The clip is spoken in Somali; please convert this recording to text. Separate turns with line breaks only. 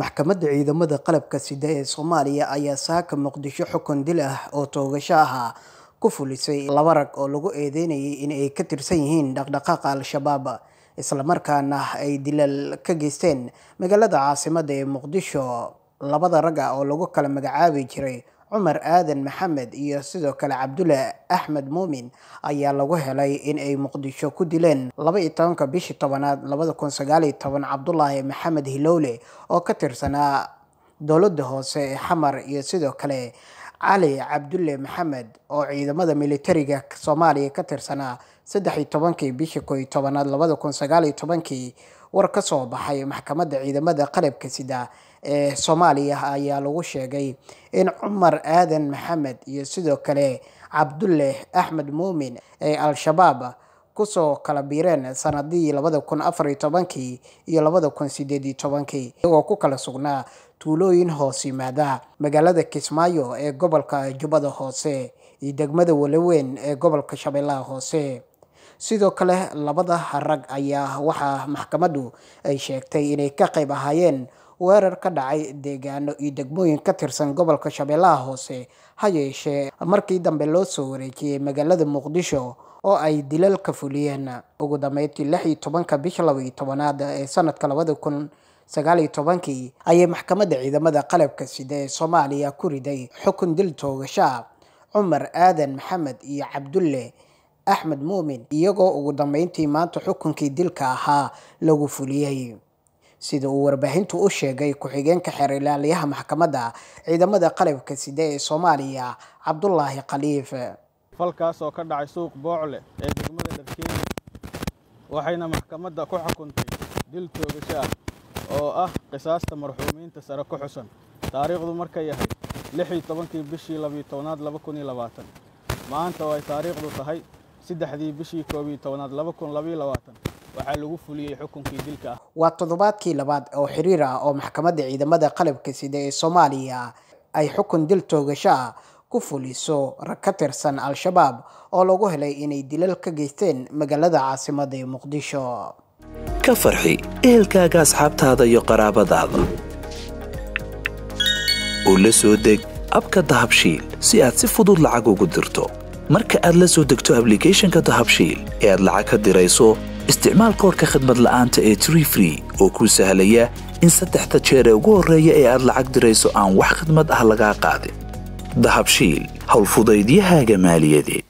maxkamadda ciidamada qalabka sida ee soomaaliya ayaa saaka muqdisho xukun dil ah oo toogasho ahaa ku fulisay laba rag oo lagu eedeynayay in ay ka tirsan yihiin dhaqdhaqaaqa al-shabaab islamarkaana ay dilal ka geysteen magaalada caasimada ee muqdisho labada raga ah oo lagu kala magacaabi jiray cumar aadan maxamed iyo sidoo kale cabdulah axmed muumin ayaa lagu helay in ay muqdisho ku dileen laba labaiyo tobanka bishii tobanaad labada kun sagaaliyo toban cabdulaahi maxamed hilowle oo ka tirsanaa dowladda hoose ee xamar iyo sidoo kale cali cabdulle maxamed oo ciidamada militariga soomaaliya ka tirsanaa saddexi tobankii bishii koi tobanaad labada kun sagaali tobankii war ka soo baxay maxkamadda ciidamada qalabka sida ee soomaaliya ayaa lagu sheegay in cumar aadan maxamed iyo sidoo kale cabdulle axmed muumin ee al-shabaab kusoo kala biireen sanadihii labada kun afariyo tobankii iyo labada kun sideediyo tobankii iyagoo ku kala sugnaa tuulooyin hoos yimaada magaalada kismaayo ee gobolka jubbada hoose iyo degmada walaweyn ee gobolka shabeellaha hoose sidoo kale labada rag ayaa waxaa maxkamaddu ay sheegtay inay ka qayb ahaayeen weerar ka dhacay deegaano iyo degmooyin ka tirsan gobolka shabeellaha hoose ha yeeshee markii dambe loo soo wareejiyey magaalada muqdisho oo ay dilal ka fuliyeen ugu dambeyntii lix iyo tobanka bisha laba tobanaad ee sanadka labada kun sagaal iyo tobankii ayay maxkamadda ciidamada qalabka sida ee soomaaliya ku riday xukun dil toogashaa cumar aadan maxamed iyo cabdulle axmed muumin iyagoo ugu dambeyntii maanta xukunkii dilka ahaa lagu fuliyey sida uu warbaahintu u sheegay ku-xigeenka xeer ilaaliyaha maxkamadda ciidamada qalabka side ee soomaaliya cabdulaahi khaliif
falkaas oo ka dhacay suuq boocle ee degmada dharkeeni waxayna maxkamadda ku xukuntay dil toogasho ah oo ah qisaasta marxuumiinta sare ku xusan taariikhdu markay ahayd lixii tobankii bishii labiyo tobnaad laba kun iyo labaatan maanta oo ay taariikhdu tahay saddexdii bishii koobiyo tobnaad laba kun labiyo labaatan waxaa lagu fuliyey xukunkii dilka ah
waa toddobaadkii labaad oo xiriir ah oo maxkamadda ciidamada qalabka sida ee soomaaliya ay xukun dil toogasho ah ku fuliso rag ka tirsan al-shabaab oo lagu helay inay dilal ka geysteen magaalada caasimada ee muqdisho
ka farxi ehelkaaga asxaabtaada iyo qaraabadaada oo la soo deg abka dahabshiil si aad si fudud lacag ugu dirto marka aad la soo degto ablicathonka dahabshiil ee aad lacag ka dirayso isticmaal koorhka khadmad la'aanta ee tree free oo kuu sahlaya in saddexda jeer ee ugu horreeya ee aad lacag dirayso aan wax khidmad ah lagaa qaadin dahabshiil howlfudaydiyahaaga maaliyadeed